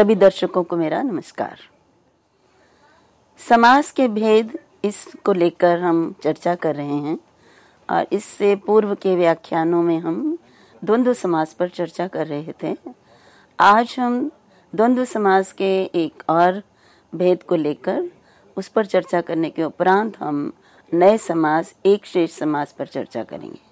सभी दर्शकों को मेरा नमस्कार समाज के भेद इसको लेकर हम चर्चा कर रहे हैं और इससे पूर्व के व्याख्यानों में हम द्वंद्व समाज पर चर्चा कर रहे थे आज हम द्वंद्व समाज के एक और भेद को लेकर उस पर चर्चा करने के उपरांत हम नए समाज एक शेष समाज पर चर्चा करेंगे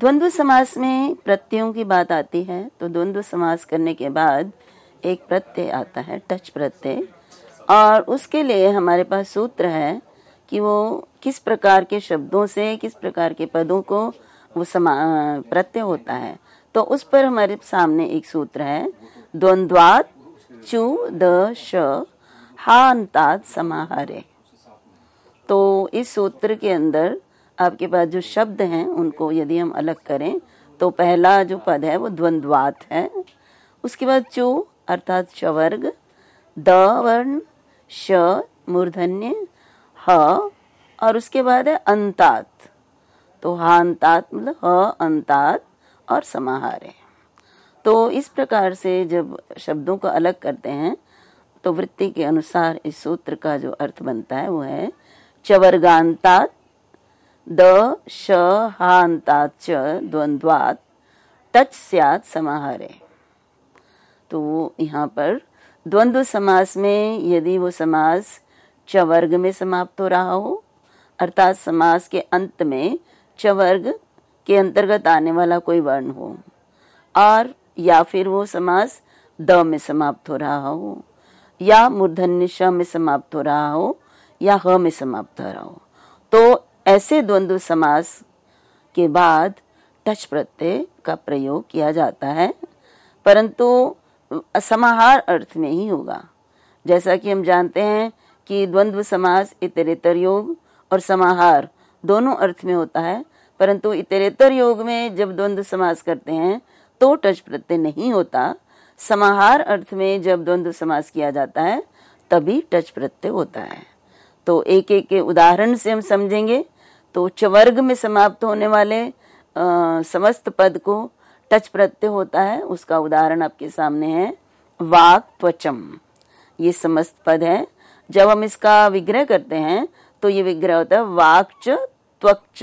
द्वंद्व समास में प्रत्ययों की बात आती है तो द्वंद्व समास करने के बाद एक प्रत्यय आता है टच प्रत्यय और उसके लिए हमारे पास सूत्र है कि वो किस प्रकार के शब्दों से किस प्रकार के पदों को वो समा प्रत्यय होता है तो उस पर हमारे सामने एक सूत्र है द्वंद्वात चू द श हा अंतात समाहारे तो इस सूत्र के अंदर आपके पास जो शब्द हैं उनको यदि हम अलग करें तो पहला जो पद है वो द्वंद्वात है उसके बाद चो अर्थात चवर्ग द वर्ण श मूर्धन्य ह और उसके बाद है अंतात तो हांतात मतलब ह अंतात और समाहार है तो इस प्रकार से जब शब्दों को अलग करते हैं तो वृत्ति के अनुसार इस सूत्र का जो अर्थ बनता है वो है चवर्गांतात द श हांताच द्वंद्वात तच स्यात समाहारे तो यहाँ पर द्वंद्व समास में यदि वो समास चवर्ग में समाप्त हो रहा हो अर्थात समास के अंत में चवर्ग के अंतर्गत आने वाला कोई वर्ण हो और या फिर वो समास द में समाप्त हो रहा हो या मूर्धन्य श में समाप्त हो रहा हो या ह में समाप्त हो रहा हो तो ऐसे द्वंद्व समास के बाद टच प्रत्यय का प्रयोग किया जाता है परंतु समाहार अर्थ में ही होगा जैसा कि हम जानते हैं कि द्वंद्व समास इतरेतर योग और समाहार दोनों अर्थ में होता है परंतु इतरेतर योग में जब द्वंद्व समास करते हैं तो टच प्रत्यय नहीं होता समाहार अर्थ में जब द्वंद्व समास किया जाता है तभी टच प्रत्यय होता है तो एक एक के उदाहरण से हम समझेंगे तो चवर्ग में समाप्त होने वाले आ, समस्त पद को टच प्रत्यय होता है उसका उदाहरण आपके सामने है वाक त्वचम ये समस्त पद है जब हम इसका विग्रह करते हैं तो ये विग्रह होता है वाक्च त्वच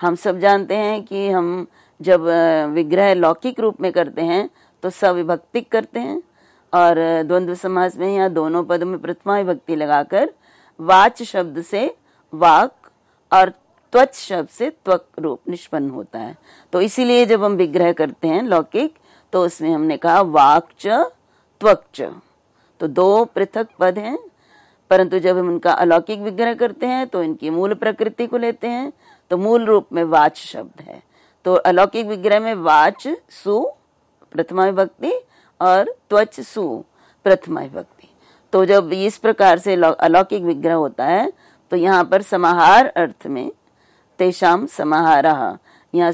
हम सब जानते हैं कि हम जब विग्रह लौकिक रूप में करते हैं तो सविभक्तिक करते हैं और द्वंद्व समाज में या दोनों पदों में प्रथमा विभक्ति लगाकर वाच शब्द से वाक और त्वच शब्द से त्वक रूप निष्पन्न होता है तो इसीलिए जब हम विग्रह करते हैं लौकिक तो उसमें हमने कहा त्वक च तो दो पृथक पद हैं परंतु जब हम इनका अलौकिक विग्रह करते हैं तो इनकी मूल प्रकृति को लेते हैं तो मूल रूप में वाच शब्द है तो अलौकिक विग्रह में वाच सु प्रथमा विभक्ति और त्वच सु प्रथमा विभक्ति तो जब इस प्रकार से अलौकिक विग्रह होता है तो यहाँ पर समाहार अर्थ में तेषाम समाहारा यहाँ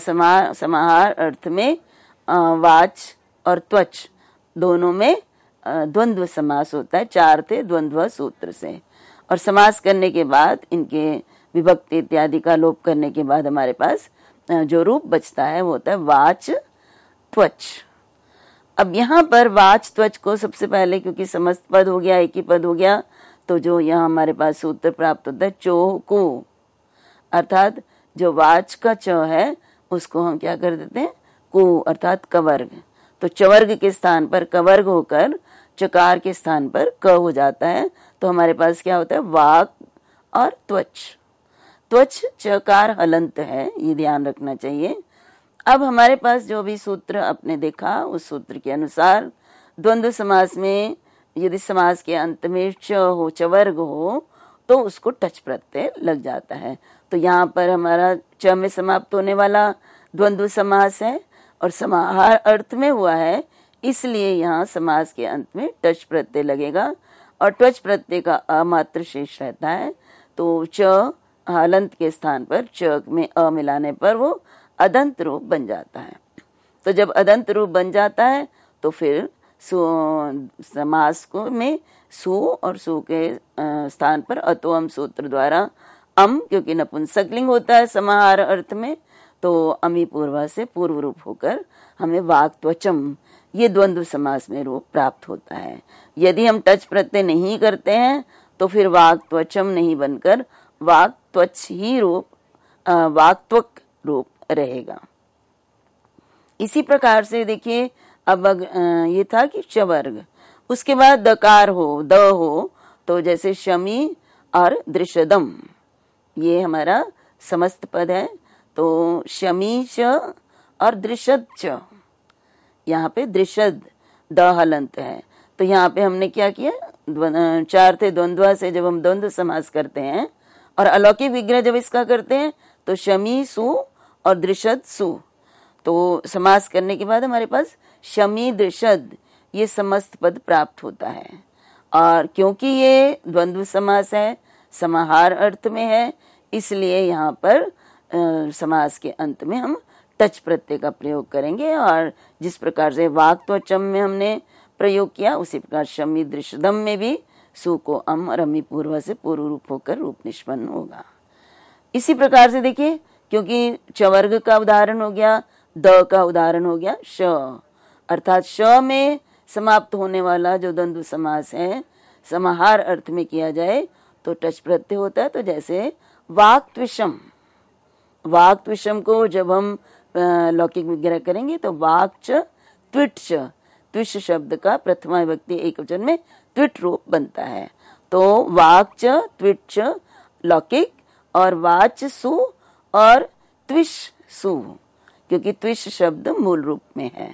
समाहार अर्थ में वाच और त्वच दोनों में द्वंद्व समास होता है चार थे द्वंद्व सूत्र से और समास करने के बाद इनके विभक्ति इत्यादि का लोप करने के बाद हमारे पास जो रूप बचता है वो होता है वाच त्वच अब यहाँ पर वाच त्वच को सबसे पहले क्योंकि समस्त पद हो गया एक ही पद हो गया तो जो यहाँ हमारे पास सूत्र प्राप्त होता है चोह को अर्थात जो वाच का च है उसको हम क्या कर देते हैं को अर्थात कवर्ग तो चवर्ग के स्थान पर कवर्ग होकर चकार के स्थान पर क हो जाता है तो हमारे पास क्या होता है वाक और त्वच त्वच चकार हलंत है ये ध्यान रखना चाहिए अब हमारे पास जो भी सूत्र आपने देखा उस सूत्र के अनुसार द्वंद्व समास में यदि समाज के अंत में च हो चवर्ग हो तो उसको टच प्रत्यय लग जाता है तो यहाँ पर हमारा च में समाप्त होने वाला द्वंद्व समास है और समाहार अर्थ में हुआ है इसलिए यहाँ समास के अंत में टच प्रत्यय लगेगा और टच प्रत्यय का अमात्र शेष रहता है तो च हालंत के स्थान पर च में अ मिलाने पर वो अदंत रूप बन जाता है तो जब अदंत रूप बन जाता है तो फिर सो समास को में सो और सो के स्थान पर अतो हम सूत्र द्वारा अम क्योंकि नपुंसकलिंग होता है समाहार अर्थ में तो अमी पूर्वा से पूर्व रूप होकर हमें वाक त्वचम ये द्वंद्व समास में रूप प्राप्त होता है यदि हम टच प्रत्यय नहीं करते हैं तो फिर वाक त्वचम नहीं बनकर वाक त्वच ही रूप वाक त्वक रूप रहेगा इसी प्रकार से देखिए अब ये था कि शवर्ग उसके बाद दकार हो द हो तो जैसे शमी और दृषदम ये हमारा समस्त पद है तो शमी च और दृशद च यहाँ पे दृशद द हलंत है तो यहाँ पे हमने क्या किया चार थे द्वंद्वा से जब हम द्वंद्व समास करते हैं और अलौकिक विग्रह जब इसका करते हैं तो शमी सु और दृशद सु तो समास करने के बाद हमारे पास शमी दृषद ये समस्त पद प्राप्त होता है और क्योंकि ये द्वंद्व समास है समाहार अर्थ में है इसलिए यहाँ पर समास के अंत में हम टच प्रत्यय का प्रयोग करेंगे और जिस प्रकार से वाक तो चम में हमने प्रयोग किया उसी प्रकार शमी दृषदम में भी सु को अम और अमी पूर्व से पूर्व रूप होकर रूप निष्पन्न होगा इसी प्रकार से देखिए क्योंकि चवर्ग का उदाहरण हो गया द का उदाहरण हो गया श अर्थात श में समाप्त होने वाला जो द्वंद्व समास है समाहार अर्थ में किया जाए तो टच प्रत्यय होता है तो जैसे वाक्विषम विषम को जब हम लौकिक विग्रह करेंगे तो वाक्च त्विट्च त्विश शब्द का प्रथमा व्यक्ति एक वचन में त्विट रूप बनता है तो वाक्च त्विट्च लौकिक और वाच सु और त्विश सु क्योंकि त्विश शब्द मूल रूप में है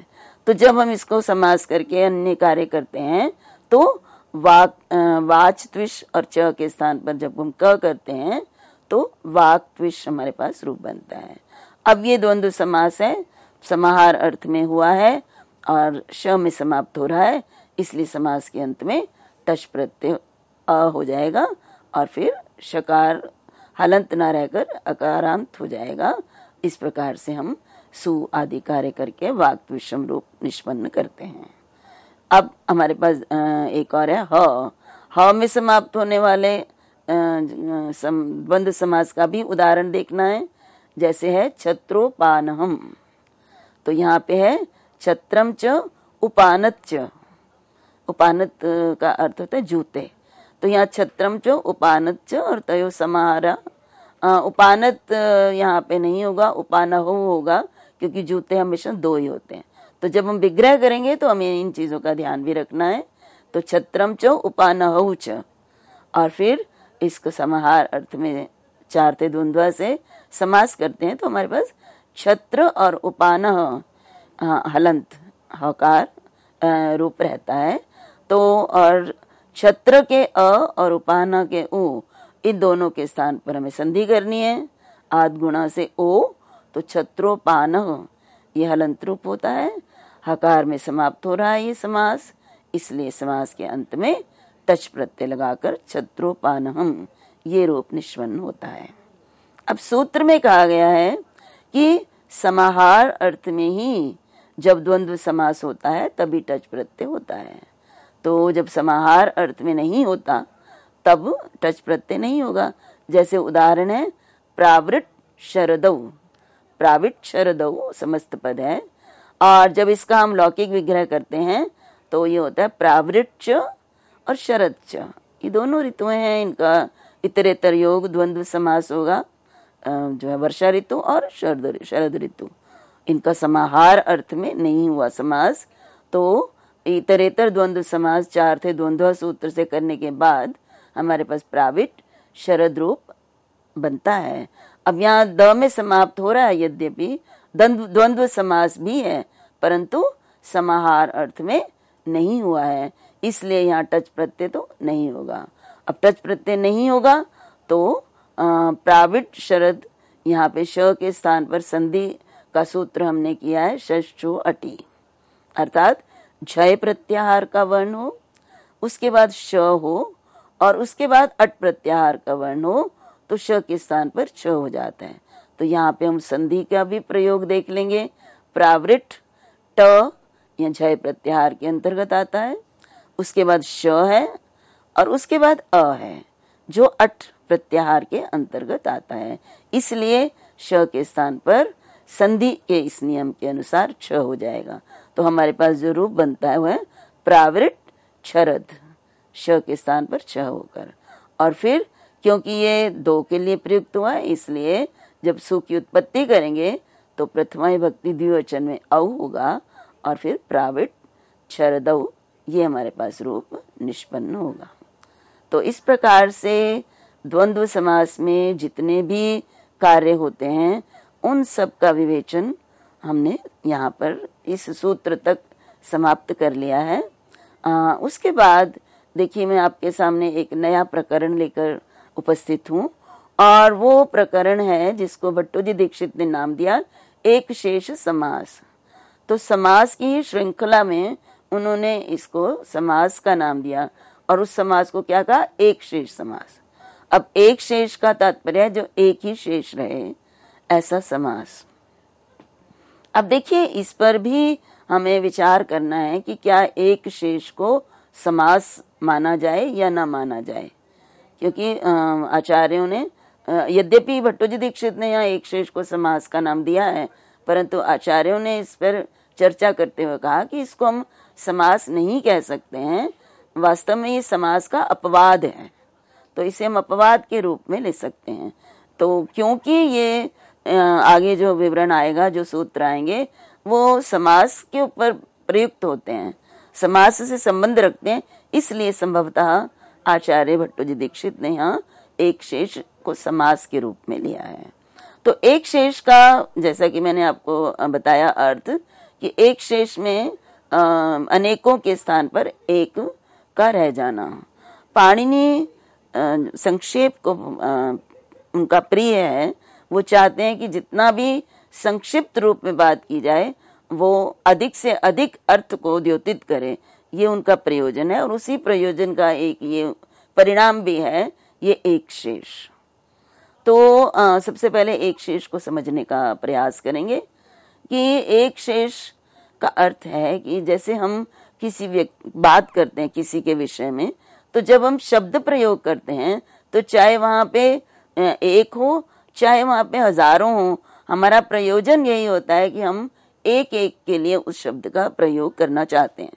तो जब हम इसको समास करके अन्य कार्य करते हैं तो वाक वाच त्विश और च के स्थान पर जब हम क करते हैं तो वाक त्विश हमारे पास रूप बनता है अब ये द्वंद्व समास है समाहार अर्थ में हुआ है और श में समाप्त हो रहा है इसलिए समास के अंत में तश प्रत्यय अ हो जाएगा और फिर शकार हलंत ना रहकर अकारांत हो जाएगा इस प्रकार से हम सु आदि कार्य करके वाक् विषम रूप निष्पन्न करते हैं अब हमारे पास एक और है ह ह में समाप्त होने वाले बंद समाज का भी उदाहरण देखना है जैसे है छत्रोपान हम तो यहाँ पे है छत्रम च उपानत च उपानत का अर्थ होता है जूते तो यहाँ छत्रम च उपानत च और तयो समारा उपानत यहाँ पे नहीं होगा उपानह होगा क्योंकि जूते हमेशा दो ही होते हैं तो जब हम विग्रह करेंगे तो हमें इन चीजों का ध्यान भी रखना है तो छत्रम चो उपान च और फिर इसको समाहार अर्थ में चारते द्वंद्वा से समास करते हैं तो हमारे पास छत्र और उपान हलंत हकार रूप रहता है तो और छत्र के अ और उपान के उ इन दोनों के स्थान पर हमें संधि करनी है आदगुणा से ओ तो छत्रोपान यह रूप होता है हकार में समाप्त हो रहा है ये समास इसलिए समास के अंत में तच प्रत्यय लगाकर छत्रोपान ये रूप निष्पन्न होता है अब सूत्र में कहा गया है कि समाहार अर्थ में ही जब द्वंद्व समास होता है तभी टच प्रत्यय होता है तो जब समाहार अर्थ में नहीं होता तब टच प्रत्यय नहीं होगा जैसे उदाहरण है प्रावृत शरद प्राविट शरदऊ समस्त पद है और जब इसका हम लौकिक विग्रह करते हैं तो ये होता है प्रावृत और शरद ये दोनों ऋतु हैं इनका इतरेतर योग द्वंद्व समास होगा जो है वर्षा ऋतु और शरद शरद ऋतु इनका समाहार अर्थ में नहीं हुआ समास तो इतरेतर द्वंद्व समास चार थे द्वंद्व सूत्र से करने के बाद हमारे पास प्राविट शरद रूप बनता है अब यहाँ द में समाप्त हो रहा है यद्यपि द्वंद्व समास भी है परंतु समाहार अर्थ में नहीं हुआ है इसलिए यहाँ टच प्रत्यय तो नहीं होगा अब टच प्रत्यय नहीं होगा तो प्राविट शरद यहाँ पे श के स्थान पर संधि का सूत्र हमने किया है शो अटी अर्थात झय प्रत्याहार का वर्ण हो उसके बाद श हो और उसके बाद अट प्रत्याहार का वर्ण हो तो श के स्थान पर छ हो जाता है तो यहाँ पे हम संधि का भी प्रयोग देख लेंगे प्रावृत ट यह झय प्रत्याहार के अंतर्गत आता है उसके बाद श है और उसके बाद अ है जो अट प्रत्याहार के अंतर्गत आता है इसलिए श के स्थान पर संधि के इस नियम के अनुसार छ हो जाएगा तो हमारे पास जो रूप बनता है वह प्रावृत क्षरद श के स्थान पर छ होकर और फिर क्योंकि ये दो के लिए प्रयुक्त हुआ इसलिए जब सु की उत्पत्ति करेंगे तो प्रथमा भक्ति द्विवचन में औ होगा और फिर प्राविट शरद ये हमारे पास रूप निष्पन्न होगा तो इस प्रकार से द्वंद्व समास में जितने भी कार्य होते हैं उन सब का विवेचन हमने यहाँ पर इस सूत्र तक समाप्त कर लिया है आ, उसके बाद देखिए मैं आपके सामने एक नया प्रकरण लेकर उपस्थित हूँ और वो प्रकरण है जिसको भट्टो जी दीक्षित ने नाम दिया एक शेष समास तो समास की श्रृंखला में उन्होंने इसको समास का नाम दिया और उस समास को क्या कहा एक शेष समास अब एक शेष का तात्पर्य है जो एक ही शेष रहे ऐसा समास अब देखिए इस पर भी हमें विचार करना है कि क्या एक शेष को समास माना जाए या ना माना जाए क्योंकि आचार्यों ने यद्यपि भट्टोजी दीक्षित ने यहाँ एक शेष को समास का नाम दिया है परंतु आचार्यों ने इस पर चर्चा करते हुए कहा कि इसको हम समास नहीं कह सकते हैं वास्तव में ये समास का अपवाद है तो इसे हम अपवाद के रूप में ले सकते हैं तो क्योंकि ये आगे जो विवरण आएगा जो सूत्र आएंगे वो समास के ऊपर प्रयुक्त होते हैं समास से संबंध रखते हैं इसलिए संभवतः आचार्य भट्टो जी दीक्षित ने यहाँ एक शेष को समास के रूप में लिया है तो एक शेष का जैसा कि मैंने आपको बताया अर्थ कि एक शेष में अनेकों के स्थान पर एक का रह जाना पाणिनि संक्षेप को उनका प्रिय है वो चाहते हैं कि जितना भी संक्षिप्त रूप में बात की जाए वो अधिक से अधिक अर्थ को द्योतित करे ये उनका प्रयोजन है और उसी प्रयोजन का एक ये परिणाम भी है ये एक शेष तो आ, सबसे पहले एक शेष को समझने का प्रयास करेंगे कि एक शेष का अर्थ है कि जैसे हम किसी व्यक्ति बात करते हैं किसी के विषय में तो जब हम शब्द प्रयोग करते हैं तो चाहे वहाँ पे एक हो चाहे वहाँ पे हजारों हो हमारा प्रयोजन यही होता है कि हम एक एक के लिए उस शब्द का प्रयोग करना चाहते हैं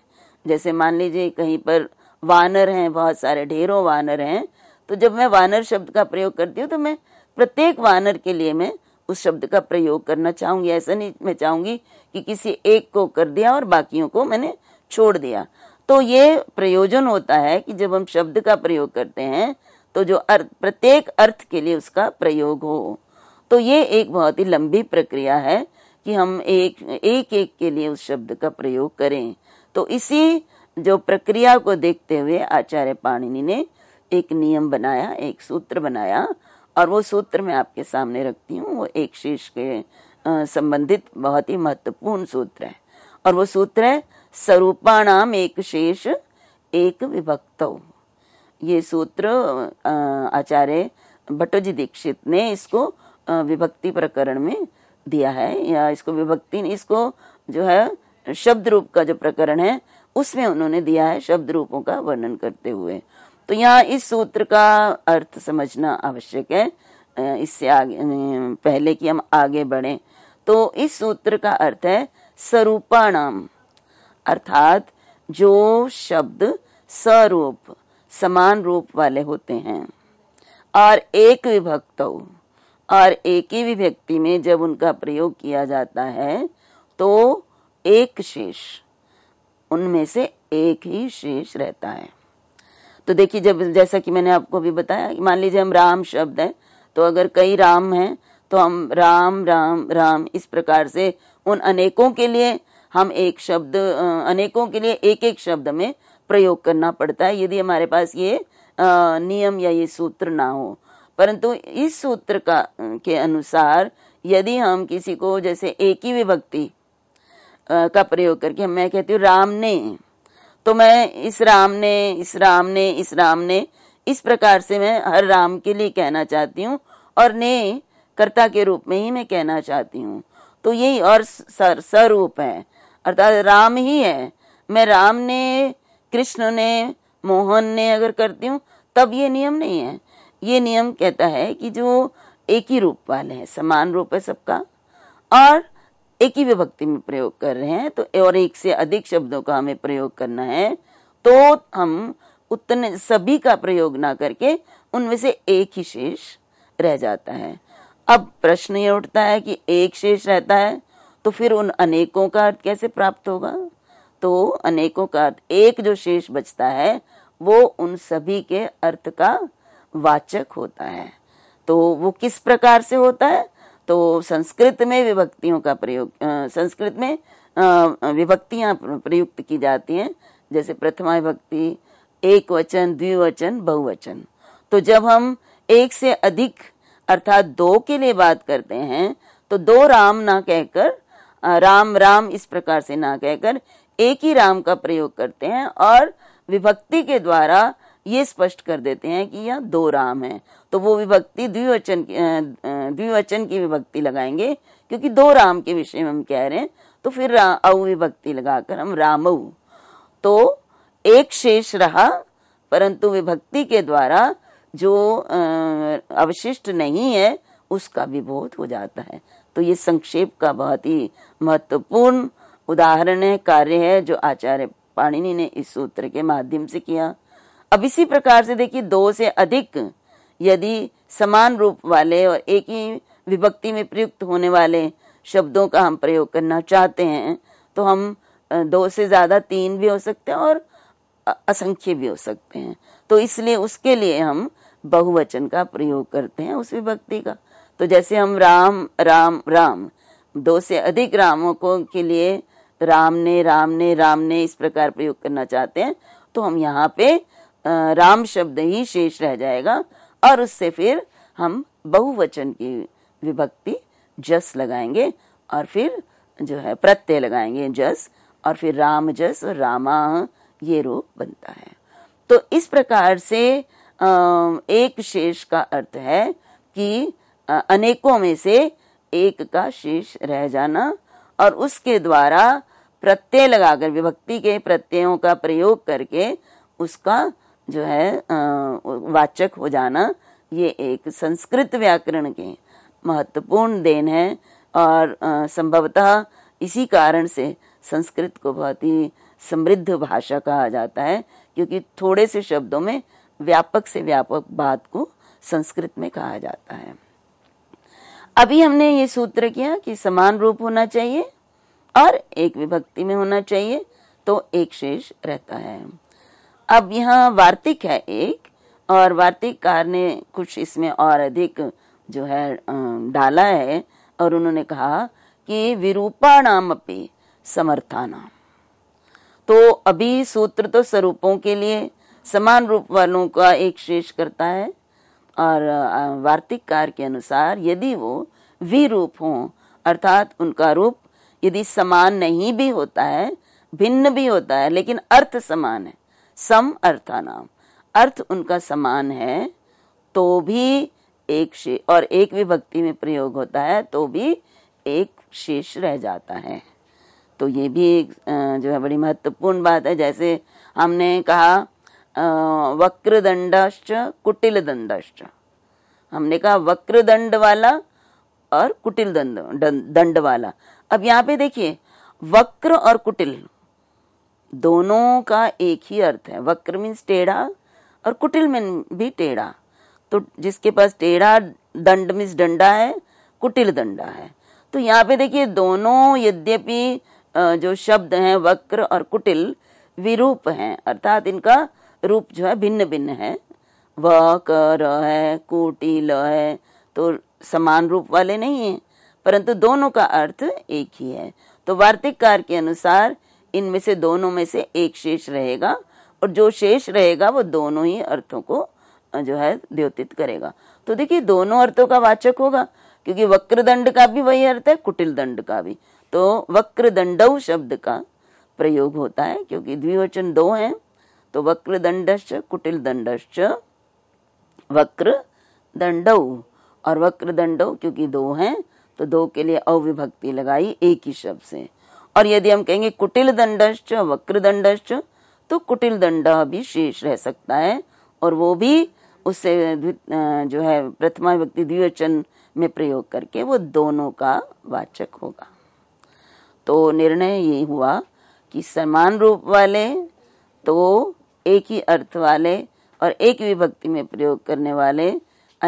जैसे मान लीजिए कहीं पर वानर हैं बहुत सारे ढेरों वानर हैं तो जब मैं वानर शब्द का प्रयोग करती हूँ तो मैं प्रत्येक वानर के लिए मैं उस शब्द का प्रयोग करना चाहूंगी ऐसा नहीं मैं चाहूंगी कि किसी एक को कर दिया और बाकियों को मैंने छोड़ दिया तो ये प्रयोजन होता है कि जब हम शब्द का प्रयोग करते हैं तो जो अर्थ प्रत्येक अर्थ के लिए उसका प्रयोग हो तो ये एक बहुत ही लंबी प्रक्रिया है कि हम एक एक एक के लिए उस शब्द का प्रयोग करें तो इसी जो प्रक्रिया को देखते हुए आचार्य पाणिनि ने एक नियम बनाया एक सूत्र बनाया और वो सूत्र मैं आपके सामने रखती हूँ वो एक शीर्ष के संबंधित बहुत ही महत्वपूर्ण सूत्र है और वो सूत्र है स्वरूपाणाम एक शेष एक विभक्त ये सूत्र आचार्य भट्टोजी दीक्षित ने इसको विभक्ति प्रकरण में दिया है या इसको विभक्ति इसको जो है शब्द रूप का जो प्रकरण है उसमें उन्होंने दिया है शब्द रूपों का वर्णन करते हुए तो यहाँ इस सूत्र का अर्थ समझना आवश्यक है इससे आगे पहले कि हम आगे बढ़े तो इस सूत्र का अर्थ है स्वरूपाणाम अर्थात जो शब्द स्वरूप समान रूप वाले होते हैं और एक विभक्त और एक ही विभक्ति में जब उनका प्रयोग किया जाता है तो एक शेष उनमें से एक ही शेष रहता है तो देखिए जब जैसा कि मैंने आपको भी बताया मान लीजिए हम राम शब्द है तो अगर कई राम हैं तो हम राम राम राम इस प्रकार से उन अनेकों के लिए हम एक शब्द अनेकों के लिए एक एक शब्द में प्रयोग करना पड़ता है यदि हमारे पास ये नियम या ये सूत्र ना हो परंतु इस सूत्र का के अनुसार यदि हम किसी को जैसे एक ही विभक्ति का प्रयोग करके मैं कहती हूँ राम ने तो मैं इस राम ने इस राम ने इस राम ने इस प्रकार से मैं हर राम के लिए कहना चाहती हूँ और ने कर्ता के रूप में ही मैं कहना चाहती हूँ तो यही और सर स्वरूप है अर्थात राम ही है मैं राम ने कृष्ण ने मोहन ने अगर करती हूँ तब ये नियम नहीं है ये नियम कहता है कि जो एक ही रूप वाले हैं समान रूप है सबका और एक ही विभक्ति में प्रयोग कर रहे हैं तो और एक से अधिक शब्दों का हमें प्रयोग करना है तो हम उतने सभी का प्रयोग ना करके उनमें से एक ही शेष रह जाता है अब प्रश्न ये उठता है कि एक शेष रहता है तो फिर उन अनेकों का अर्थ कैसे प्राप्त होगा तो अनेकों का अर्थ एक जो शेष बचता है वो उन सभी के अर्थ का वाचक होता है तो वो किस प्रकार से होता है तो संस्कृत में विभक्तियों का प्रयोग संस्कृत में विभक्तियां प्रयुक्त की जाती हैं जैसे प्रथमा विभक्ति एक वचन द्विवचन बहुवचन तो जब हम एक से अधिक अर्थात दो के लिए बात करते हैं तो दो राम ना कहकर राम राम इस प्रकार से ना कहकर एक ही राम का प्रयोग करते हैं और विभक्ति के द्वारा ये स्पष्ट कर देते हैं कि यह दो राम है तो वो विभक्ति द्विवचन द्विवचन की विभक्ति लगाएंगे क्योंकि दो राम के विषय में हम कह रहे हैं तो फिर औ विभक्ति लगाकर हम राम तो एक शेष रहा परंतु विभक्ति के द्वारा जो अवशिष्ट नहीं है उसका भी बोध हो जाता है तो ये संक्षेप का बहुत ही महत्वपूर्ण उदाहरण है कार्य है जो आचार्य पाणिनि ने इस सूत्र के माध्यम से किया अब इसी प्रकार से देखिए दो से अधिक यदि समान रूप वाले और एक ही विभक्ति में प्रयुक्त होने वाले शब्दों का हम प्रयोग करना चाहते हैं तो हम दो से ज़्यादा तीन भी हो सकते हैं और असंख्य भी हो सकते हैं तो इसलिए उसके लिए हम बहुवचन का प्रयोग करते हैं उस विभक्ति का तो जैसे हम राम राम राम दो से अधिक रामों को के लिए राम ने राम ने राम ने इस प्रकार प्रयोग करना चाहते हैं तो हम यहाँ पे राम शब्द ही शेष रह जाएगा और उससे फिर हम बहुवचन की विभक्ति जस लगाएंगे और फिर जो है प्रत्यय लगाएंगे जस और फिर राम जस और रामा ये रूप बनता है तो इस प्रकार से एक शेष का अर्थ है कि अनेकों में से एक का शेष रह जाना और उसके द्वारा प्रत्यय लगाकर विभक्ति के प्रत्ययों का प्रयोग करके उसका जो है वाचक हो जाना ये एक संस्कृत व्याकरण के महत्वपूर्ण देन है और संभवतः इसी कारण से संस्कृत को बहुत ही समृद्ध भाषा कहा जाता है क्योंकि थोड़े से शब्दों में व्यापक से व्यापक बात को संस्कृत में कहा जाता है अभी हमने ये सूत्र किया कि समान रूप होना चाहिए और एक विभक्ति में होना चाहिए तो एक शेष रहता है अब यहाँ वार्तिक है एक और वार्तिककार ने कुछ इसमें और अधिक जो है डाला है और उन्होंने कहा कि विरूपा नाम अपे समर्था नाम तो अभी सूत्र तो स्वरूपों के लिए समान रूप वालों का एक शेष करता है और वार्तिक कार के अनुसार यदि वो विरूप हो अर्थात उनका रूप यदि समान नहीं भी होता है भिन्न भी होता है लेकिन अर्थ समान है सम नाम अर्थ उनका समान है तो भी एक और एक विभक्ति में प्रयोग होता है तो भी एक शेष रह जाता है तो ये भी एक जो है बड़ी महत्वपूर्ण बात है जैसे हमने कहा वक्र दंडश्च कुटिल दंडश्च हमने कहा वक्र दंड वाला और कुटिल दंड दंड वाला अब यहाँ पे देखिए वक्र और कुटिल दोनों का एक ही अर्थ है वक्र मीन्स टेढ़ा और कुटिल मीन भी टेढ़ा तो जिसके पास टेढ़ा दंड मीन्स डंडा है कुटिल दंडा है तो यहाँ पे देखिए दोनों यद्यपि जो शब्द हैं वक्र और कुटिल विरूप हैं अर्थात इनका रूप जो है भिन्न भिन्न है वक्र है कुटिल है तो समान रूप वाले नहीं है परंतु दोनों का अर्थ एक ही है तो वार्तिक कार के अनुसार इनमें से दोनों में से एक शेष रहेगा और जो शेष रहेगा वो दोनों ही अर्थों को जो है द्योतित करेगा तो देखिए दोनों अर्थों का वाचक होगा क्योंकि वक्र दंड का भी वही अर्थ है कुटिल दंड का भी तो वक्र दंड शब्द का प्रयोग होता है क्योंकि द्विवचन दो हैं तो वक्र दंड कुटिल दंडश्च वक्र दंड और वक्र दंड क्योंकि दो हैं तो दो के लिए अविभक्ति लगाई एक ही शब्द से और यदि हम कहेंगे कुटिल दंडश्च वक्र दंडश्च तो कुटिल दंड भी शेष रह सकता है और वो भी उससे जो है प्रथमा व्यक्ति द्विवचन में प्रयोग करके वो दोनों का वाचक होगा तो निर्णय ये हुआ कि समान रूप वाले तो एक ही अर्थ वाले और एक विभक्ति में प्रयोग करने वाले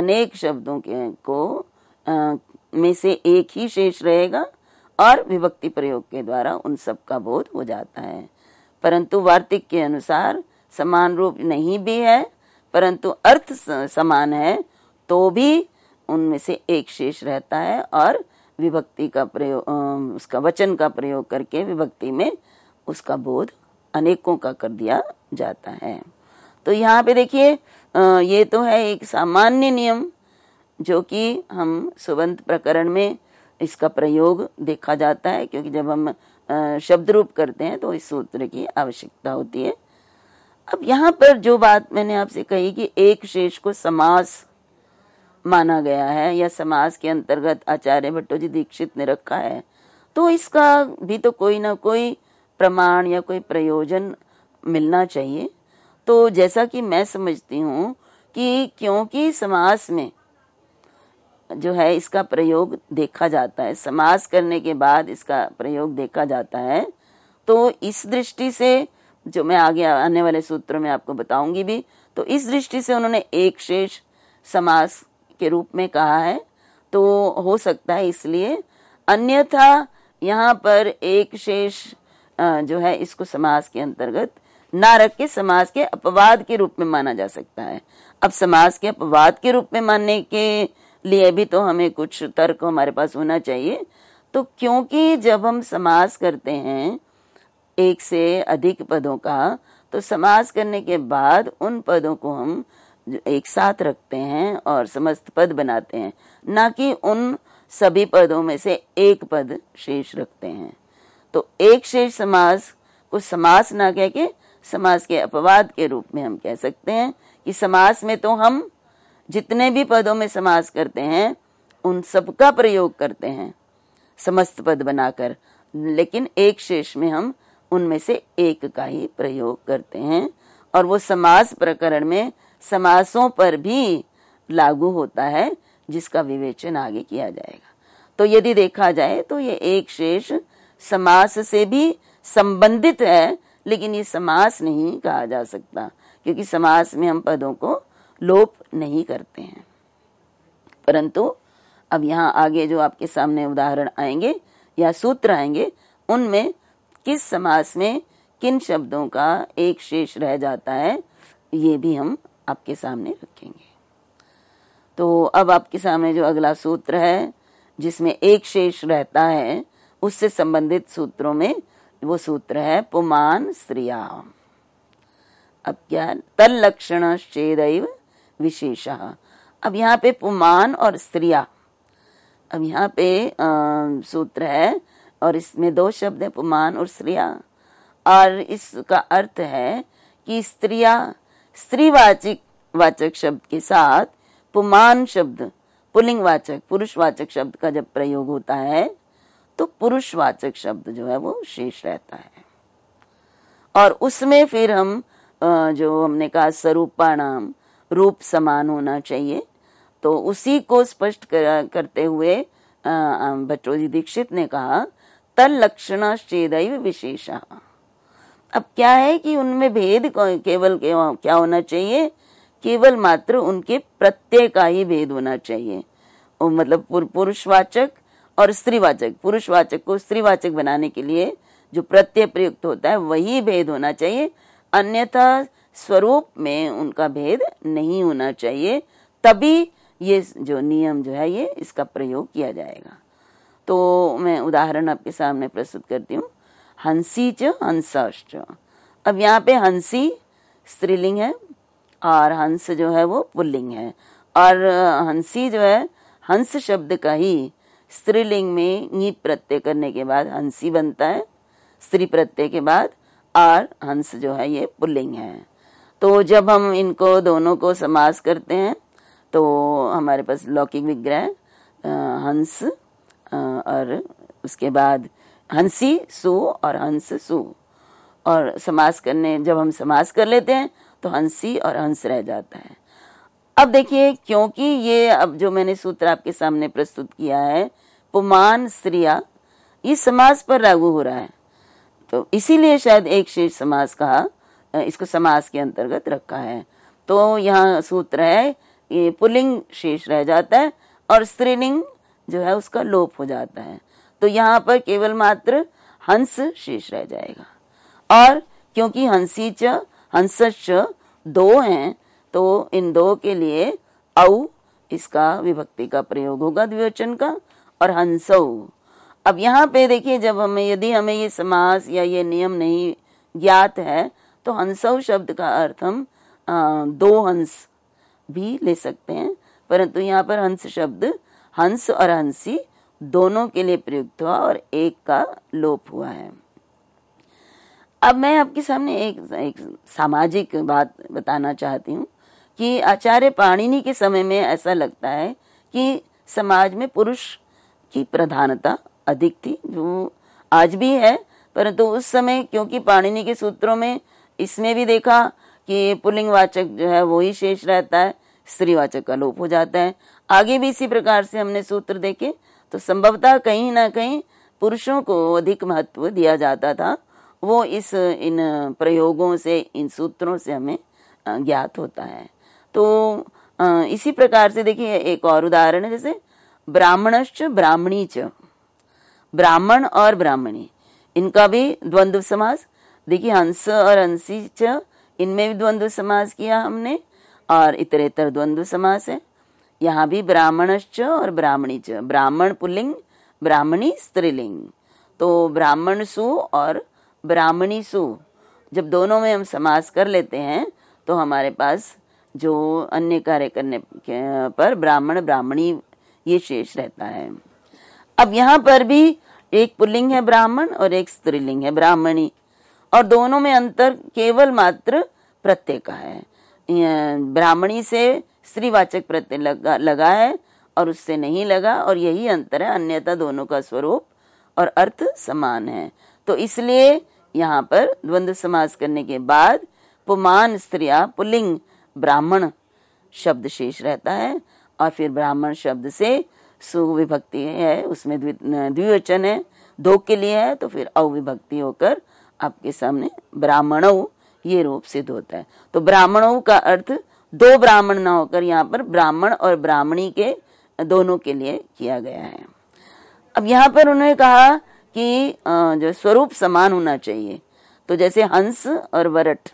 अनेक शब्दों के को आ, में से एक ही शेष रहेगा और विभक्ति प्रयोग के द्वारा उन सब का बोध हो जाता है परंतु वार्तिक के अनुसार समान रूप नहीं भी है परंतु अर्थ समान है तो भी उनमें से एक शेष रहता है और विभक्ति का प्रयोग उसका वचन का प्रयोग करके विभक्ति में उसका बोध अनेकों का कर दिया जाता है तो यहाँ पे देखिए ये तो है एक सामान्य नियम जो कि हम सुबंत प्रकरण में इसका प्रयोग देखा जाता है क्योंकि जब हम शब्द रूप करते हैं तो इस सूत्र की आवश्यकता होती है अब यहाँ पर जो बात मैंने आपसे कही कि एक शेष को समास माना गया है या समास के अंतर्गत आचार्य भट्टोजी दीक्षित ने रखा है तो इसका भी तो कोई ना कोई प्रमाण या कोई प्रयोजन मिलना चाहिए तो जैसा कि मैं समझती हूँ कि क्योंकि समास में जो है इसका प्रयोग देखा जाता है समास करने के बाद इसका प्रयोग देखा जाता है तो इस दृष्टि से जो मैं आगे आने वाले सूत्र में आपको बताऊंगी भी तो इस दृष्टि से उन्होंने एक शेष समास के रूप में कहा है तो हो सकता है इसलिए अन्यथा यहाँ पर एक शेष जो है इसको समास के अंतर्गत ना रख के समाज के अपवाद के रूप में माना जा सकता है अब समाज के अपवाद के रूप में मानने के लिए भी तो हमें कुछ तर्क हमारे पास होना चाहिए तो क्योंकि जब हम समास करते हैं एक से अधिक पदों का तो समास करने के बाद उन पदों को हम एक साथ रखते हैं और समस्त पद बनाते हैं ना कि उन सभी पदों में से एक पद शेष रखते हैं तो एक शेष समास को समास ना कह के समास के अपवाद के रूप में हम कह सकते हैं कि समास में तो हम जितने भी पदों में समास करते हैं उन सबका प्रयोग करते हैं समस्त पद बनाकर लेकिन एक शेष में हम उनमें से एक का ही प्रयोग करते हैं और वो समास प्रकरण में समासों पर भी लागू होता है जिसका विवेचन आगे किया जाएगा तो यदि देखा जाए तो ये एक शेष समास से भी संबंधित है लेकिन ये समास नहीं कहा जा सकता क्योंकि समास में हम पदों को लोप नहीं करते हैं परंतु अब यहाँ आगे जो आपके सामने उदाहरण आएंगे या सूत्र आएंगे उनमें किस समास में किन शब्दों का एक शेष रह जाता है ये भी हम आपके सामने रखेंगे तो अब आपके सामने जो अगला सूत्र है जिसमें एक शेष रहता है उससे संबंधित सूत्रों में वो सूत्र है पुमान श्रिया अब क्या तल लक्षण शेदैव विशेष अब यहाँ पे पुमान और स्त्रिया अब यहाँ पे सूत्र है और इसमें दो शब्द है पुमान और स्त्रिया और इसका अर्थ है कि स्त्रिया स्त्रीवाचक वाचक शब्द के साथ पुमान शब्द पुलिंग वाचक पुरुषवाचक शब्द का जब प्रयोग होता है तो पुरुषवाचक शब्द जो है वो शेष रहता है और उसमें फिर हम जो हमने कहा स्वरूपा नाम रूप समान होना चाहिए तो उसी को स्पष्ट कर, करते हुए भट्टोजी दीक्षित ने कहा तल लक्षण विशेष अब क्या है कि उनमें भेद केवल क्या होना चाहिए केवल मात्र उनके प्रत्यय का ही भेद होना चाहिए मतलब पुरुषवाचक और स्त्रीवाचक पुरुषवाचक को स्त्रीवाचक बनाने के लिए जो प्रत्यय प्रयुक्त होता है वही भेद होना चाहिए अन्यथा स्वरूप में उनका भेद नहीं होना चाहिए तभी ये जो नियम जो है ये इसका प्रयोग किया जाएगा तो मैं उदाहरण आपके सामने प्रस्तुत करती हूँ हंसी च हंसाश्च अब यहाँ पे हंसी स्त्रीलिंग है और हंस जो है वो पुल्लिंग है और हंसी जो है हंस शब्द का ही स्त्रीलिंग में नी प्रत्यय करने के बाद हंसी बनता है स्त्री प्रत्यय के बाद और हंस जो है ये पुल्लिंग है तो जब हम इनको दोनों को समास करते हैं तो हमारे पास लौकिक विग्रह हंस और उसके बाद हंसी सु और हंस सु और समास करने जब हम समास कर लेते हैं तो हंसी और हंस रह जाता है अब देखिए क्योंकि ये अब जो मैंने सूत्र आपके सामने प्रस्तुत किया है पुमान स्त्रिया इस समास पर लागू हो रहा है तो इसीलिए शायद एक शेष समास कहा इसको समास के अंतर्गत रखा है तो यहाँ सूत्र है ये पुलिंग शेष रह जाता है और स्त्रीलिंग जो है उसका लोप हो जाता है तो यहाँ पर केवल मात्र हंस शेष रह जाएगा और क्योंकि हंसी च हंसच दो हैं तो इन दो के लिए औ इसका विभक्ति का प्रयोग होगा द्विवचन का और हंसौ अब यहाँ पे देखिए जब हमें यदि हमें ये समास या ये नियम नहीं ज्ञात है तो हंसव शब्द का अर्थ हम दो हंस भी ले सकते हैं परंतु यहाँ पर हंस शब्द हंस और हंसी दोनों के लिए प्रयुक्त हुआ और एक का लोप हुआ है अब मैं आपके सामने एक, एक सामाजिक बात बताना चाहती हूँ कि आचार्य पाणिनि के समय में ऐसा लगता है कि समाज में पुरुष की प्रधानता अधिक थी जो आज भी है परंतु उस समय क्योंकि पाणिनि के सूत्रों में इसमें भी देखा कि पुलिंग वाचक जो है वो ही शेष रहता है स्त्रीवाचक का लोप हो जाता है आगे भी इसी प्रकार से हमने सूत्र देखे तो संभवतः कहीं ना कहीं पुरुषों को अधिक महत्व दिया जाता था वो इस इन प्रयोगों से इन सूत्रों से हमें ज्ञात होता है तो इसी प्रकार से देखिए एक और उदाहरण है जैसे ब्राह्मणश्च ब्राह्मणी च ब्राह्मण और ब्राह्मणी इनका भी द्वंद्व समास देखिए हंस और हंसी च इनमें भी द्वंद्व समास किया हमने और इतरेतर द्वंद्व समास है यहाँ भी ब्राह्मणश्च और ब्राह्मणी च ब्राह्मण पुल्लिंग ब्राह्मणी स्त्रीलिंग तो ब्राह्मण सु और ब्राह्मणी सु जब दोनों में हम समास कर लेते हैं तो हमारे पास जो अन्य कार्य करने पर ब्राह्मण ब्राह्मणी ये शेष रहता है अब यहाँ पर भी एक पुल्लिंग है ब्राह्मण और एक स्त्रीलिंग है ब्राह्मणी और दोनों में अंतर केवल मात्र प्रत्यय का है ब्राह्मणी से स्त्रीवाचक प्रत्यय लगा लगा है और उससे नहीं लगा और यही अंतर है अन्यथा दोनों का स्वरूप और अर्थ समान है तो इसलिए यहाँ पर द्वंद्व समास करने के बाद पुमान स्त्रिया पुलिंग ब्राह्मण शब्द शेष रहता है और फिर ब्राह्मण शब्द से सुविभक्ति है उसमें द्विवचन है दो के लिए है तो फिर अविभक्ति होकर आपके सामने ब्राह्मणों ये रूप सिद्ध होता है तो ब्राह्मणों का अर्थ दो ब्राह्मण ना होकर यहाँ पर ब्राह्मण और ब्राह्मणी के दोनों के लिए किया गया है अब यहाँ पर उन्होंने कहा कि जो स्वरूप समान होना चाहिए तो जैसे हंस और वरट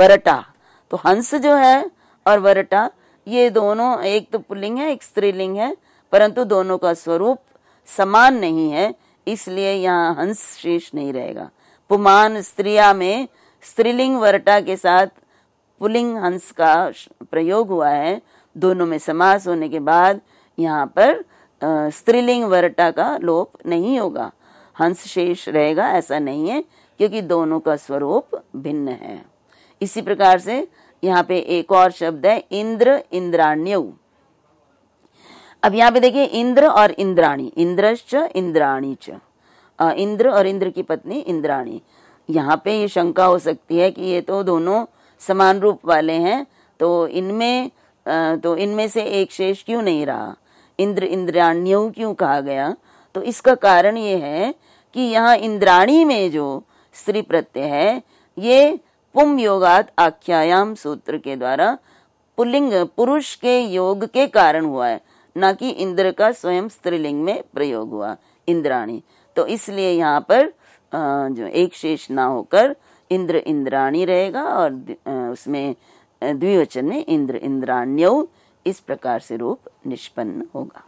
वरटा तो हंस जो है और वरटा ये दोनों एक तो पुलिंग है एक स्त्रीलिंग है परंतु दोनों का स्वरूप समान नहीं है इसलिए यहाँ हंस शेष नहीं रहेगा पुमान स्त्रिया में स्त्रीलिंग वर्टा के साथ पुलिंग हंस का प्रयोग हुआ है दोनों में समास होने के बाद यहाँ पर स्त्रीलिंग वर्टा का लोप नहीं होगा हंस शेष रहेगा ऐसा नहीं है क्योंकि दोनों का स्वरूप भिन्न है इसी प्रकार से यहाँ पे एक और शब्द है इंद्र इंद्राण्य अब यहाँ पे देखिए इंद्र और इंद्राणी इंद्रश्च इंद्राणी च इंद्र और इंद्र की पत्नी इंद्राणी यहाँ पे ये शंका हो सकती है कि ये तो दोनों समान रूप वाले हैं तो इनमें तो इनमें से एक शेष क्यों नहीं रहा इंद्र इंद्राण्यु क्यों कहा गया तो इसका कारण ये है कि यहाँ इंद्राणी में जो स्त्री प्रत्यय है ये पुम योगात आख्यायाम सूत्र के द्वारा पुलिंग पुरुष के योग के कारण हुआ है ना कि इंद्र का स्वयं स्त्रीलिंग में प्रयोग हुआ इंद्राणी तो इसलिए यहाँ पर जो एक शेष ना होकर इंद्र इंद्राणी रहेगा और उसमें द्विवचन में इंद्र इंद्राण्यव इस प्रकार से रूप निष्पन्न होगा